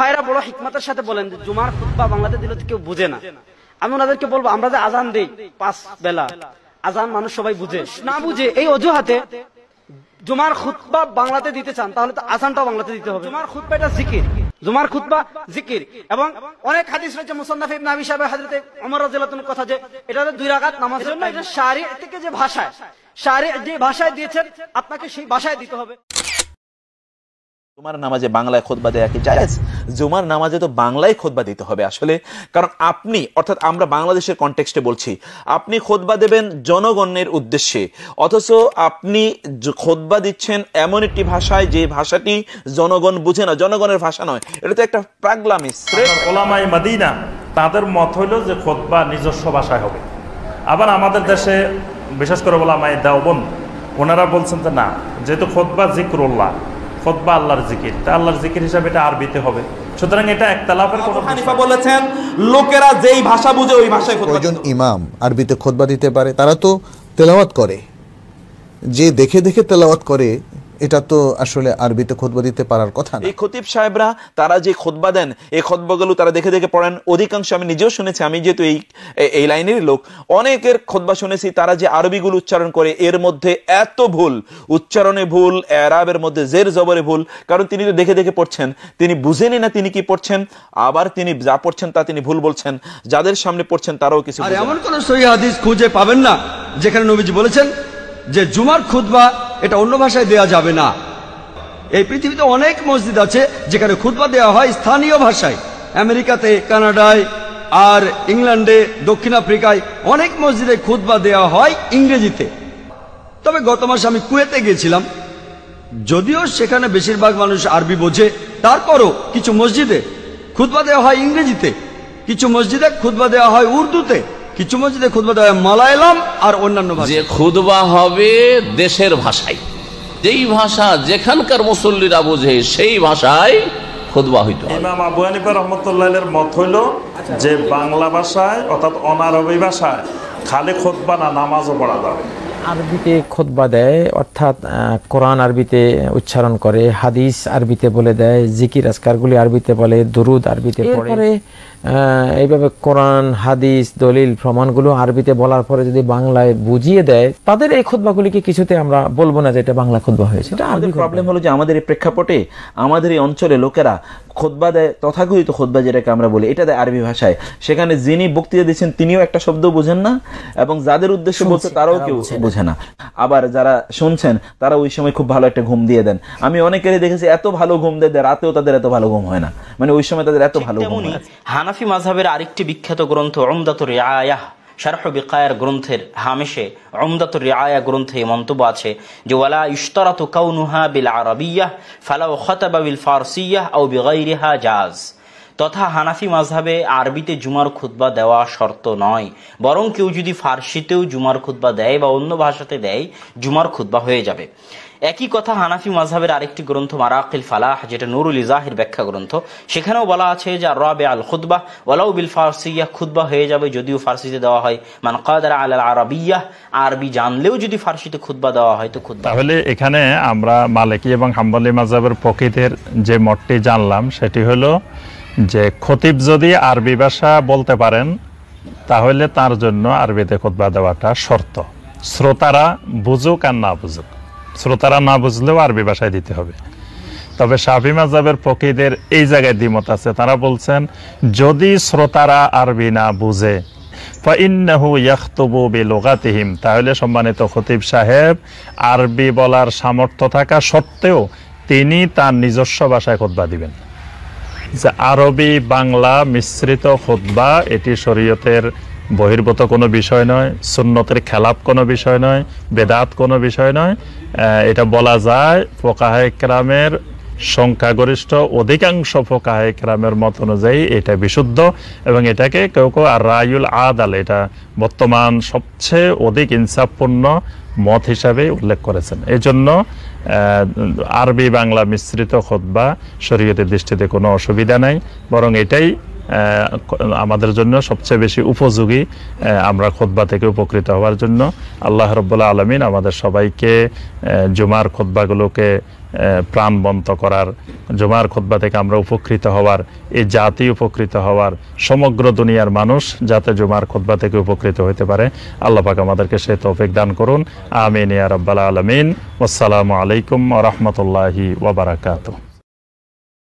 ভাইরা বড় হিকমতের সাথে বলেন যে জুমার খুদ্া বাংলাতে দিল কেউ বুঝে না আমি ওনাদেরকে বলবো আমরা যে আজান দিই পাঁচ বেলা আজান মানুষ সবাই বুঝে না বুঝে এই অজুহাতে জুমার খুতবা বাংলাতে দিতে চান তাহলে তো আজানটাও বাংলাতে দিতে হবে জুমার খুতবা এটা জিকির জুমার খুতবা জিকির এবং অনেক হাদিস রয়েছে মুসান্নাফ ইবনে আবি সাহেব হাজরতে ওমর রাদিয়াল্লাহু আনহু কথা যে এটা তো দুই রাকাত নামাজের জন্য এটা শারী থেকে যে ভাষায় শারী যে ভাষায় দিয়েছেন আপনাকে সেই ভাষায় দিতে হবে জুমার নামাজে বাংলায় খোদবা দেয়া কি জায়েজ জুমার নামাজে তো বাংলায় খোদবা দিতে হবে আসলে কারণ আপনি অর্থাৎ আমরা বাংলাদেশের কনটেক্সটে বলছি আপনি খোদবা দেবেন জনগণের উদ্দেশ্যে অথচ আপনি খোদবা দিচ্ছেন এমন একটি ভাষায় যে ভাষাটি জনগণ বুঝে না জনগণের ভাষা নয় এটা তো একটা প্রাগলামি ওলামাই মাদিনা তাদের মত হইল যে খোদবা নিজস্ব ভাষায় হবে আবার আমাদের দেশে বিশেষ করে ওলামাই দাওবন ওনারা বলছেন যে না যেহেতু খোদবা জিক্রোল্লা খোদ্া আল্লাহর জিকির তা আল্লাহর জিকির হিসাবে এটা আরবিতে হবে সুতরাং এটা একতলাফের কোনো হানিফা বলেছেন লোকেরা যেই ভাষা বুঝে ওই ভাষায় প্রয়োজন ইমাম আরবিতে খোদবা দিতে পারে তারা তো তেলাওয়াত করে যে দেখে দেখে তেলাওয়াত করে এটা তো আসলে আরবিতে খোদবা দিতে পারার কথা না এই খতিব সাহেবরা তারা যে খোদবা দেন এই খোদবাগুলো তারা দেখে দেখে পড়েন অধিকাংশ আমি নিজেও শুনেছি আমি যেহেতু এই এই লাইনের লোক অনেকের খোদবা শুনেছি তারা যে আরবিগুলো উচ্চারণ করে এর মধ্যে এত ভুল উচ্চারণে ভুল অ্যারাবের মধ্যে জের জবরে ভুল কারণ তিনি তো দেখে দেখে পড়ছেন তিনি বুঝেনি না তিনি কি পড়ছেন আবার তিনি যা পড়ছেন তা তিনি ভুল বলছেন যাদের সামনে পড়ছেন তারাও কিছু এমন কোন সহি হাদিস খুঁজে পাবেন না যেখানে নবীজি বলেছেন যে জুমার খুদবা এটা অন্য ভাষায় দেয়া যাবে না এই পৃথিবীতে অনেক মসজিদ আছে যেখানে খুতবা দেওয়া হয় স্থানীয় ভাষায় আমেরিকাতে কানাডায় আর ইংল্যান্ডে দক্ষিণ আফ্রিকায় অনেক মসজিদে খুতবা দেওয়া হয় ইংরেজিতে তবে গত মাসে আমি কুয়েতে গিয়েছিলাম যদিও সেখানে বেশিরভাগ মানুষ আরবি বোঝে তারপরও কিছু মসজিদে খুতবা দেওয়া হয় ইংরেজিতে কিছু মসজিদে খুতবা দেওয়া হয় উর্দুতে কিছু মসজিদে খুদবা দেওয়া হয় মালায়ালাম আর অন্যান্য যে খুদবা হবে দেশের ভাষায় যেই ভাষা যেখানকার মুসল্লিরা বোঝে সেই ভাষায় মত হইল যে বাংলা ভাষায় অর্থাৎ অনারবী ভাষায় খালি খোদবা না নামাজও পড়া যাবে আরবিতে খোদবা দেয় অর্থাৎ কোরআন আরবিতে উচ্চারণ করে হাদিস আরবিতে বলে দেয় জিকির আসকারগুলি আরবিতে বলে দরুদ আরবিতে পড়ে এইভাবে কোরআন হাদিস দলিল প্রমাণগুলো আরবিতে বলার পরে যদি বাংলায় বুঝিয়ে দেয় তাদের এই খোদবাগুলিকে কিছুতে আমরা বলবো না যে এটা বাংলা খোদবা হয়েছে এটা আরবি প্রবলেম হলো যে আমাদের এই প্রেক্ষাপটে আমাদের এই অঞ্চলে লোকেরা খোদবা দেয় তথাকথিত খোদবা যেটাকে আমরা বলি এটা দেয় আরবি ভাষায় সেখানে যিনি বক্তৃতা দিচ্ছেন তিনিও একটা শব্দ বোঝেন না এবং যাদের উদ্দেশ্যে বলছে তারাও কেউ বোঝে না আবার যারা শুনছেন তারা ওই সময় খুব ভালো একটা ঘুম দিয়ে দেন আমি অনেকেরই দেখেছি এত ভালো ঘুম দেয় রাতেও তাদের এত ভালো ঘুম হয় না মানে ওই সময় তাদের এত ভালো ঘুম হানাফি মাঝহের আরেকটি বিখ্যাত গ্রন্থ অমদাতর আয়া شرح بقائر گرنتر هامش عمدت الرعاية گرنتر منطبات جو ولا يشترط كونها بالعربية فلو خطب بالفارسية أو بغيرها جاز তথা হানাফি মাঝহাবে আরবিতে জুমার খুতবা দেওয়া শর্ত নয় বরং কেউ যদি ফার্সিতেও জুমার খুতবা দেয় বা অন্য ভাষাতে দেয় জুমার খুতবা হয়ে যাবে একই কথা হানাফি মাঝহাবের আরেকটি গ্রন্থ মারাকিল ফালাহ যেটা নুরুল ইজাহির ব্যাখ্যা গ্রন্থ সেখানেও বলা আছে যে রবে আল খুদ্া ওলাউ বিল ফার্সিয়া খুদ্া হয়ে যাবে যদিও ফার্সিতে দেওয়া হয় মান কাদার আল আরবিয়া আরবি জানলেও যদি ফার্সিতে খুদ্া দেওয়া হয় তো খুদ্া তাহলে এখানে আমরা মালিকি এবং হাম্বলি মাঝহাবের ফকিদের যে মতটি জানলাম সেটি হলো যে খতিব যদি আরবি ভাষা বলতে পারেন তাহলে তার জন্য আরবিতে খোদবা দেওয়াটা শর্ত শ্রোতারা বুঝুক আর না বুঝুক শ্রোতারা না বুঝলেও আরবি ভাষায় দিতে হবে তবে শাহি মাজাবের ফকিদের এই জায়গায় দ্বিমত আছে তারা বলছেন যদি শ্রোতারা আরবি না বুঝে ফাইন্নাহু তাহলে সম্মানিত খতিব সাহেব আরবি বলার সামর্থ্য থাকা সত্ত্বেও তিনি তার নিজস্ব ভাষায় খোদবা দিবেন যে আরবি বাংলা মিশ্রিত খুদ্া এটি শরীয়তের বহির্ভূত কোনো বিষয় নয় সুন্নতের খেলাপ কোনো বিষয় নয় বেদাত কোনো বিষয় নয় এটা বলা যায় ফোকাহে ক্রামের সংখ্যাগরিষ্ঠ অধিকাংশ ফোকাহে ক্রামের মত অনুযায়ী এটা বিশুদ্ধ এবং এটাকে কেউ কেউ আর রায়ুল আদাল এটা বর্তমান সবচেয়ে অধিক ইনসাফপূর্ণ মত হিসাবে উল্লেখ করেছেন এজন্য আরবি বাংলা মিশ্রিত খোদ্া শরীয়তের দৃষ্টিতে কোনো অসুবিধা নাই বরং এটাই আমাদের জন্য সবচেয়ে বেশি উপযোগী আমরা খোদ্া থেকে উপকৃত হওয়ার জন্য আল্লাহ রব্বুল্লাহ আলমিন আমাদের সবাইকে জুমার খোদবাগুলোকে প্রাণবন্ত করার জুমার খোদবা থেকে আমরা উপকৃত হওয়ার এই জাতি উপকৃত হওয়ার সমগ্র দুনিয়ার মানুষ যাতে জুমার খোদবা থেকে উপকৃত হতে পারে আল্লাপাক আমাদেরকে সে তৌফিক দান করুন আমিন ইয়া রব্বাল আলমিন আসসালামু আলাইকুম রহমতুল্লাহি ওবরাকাতু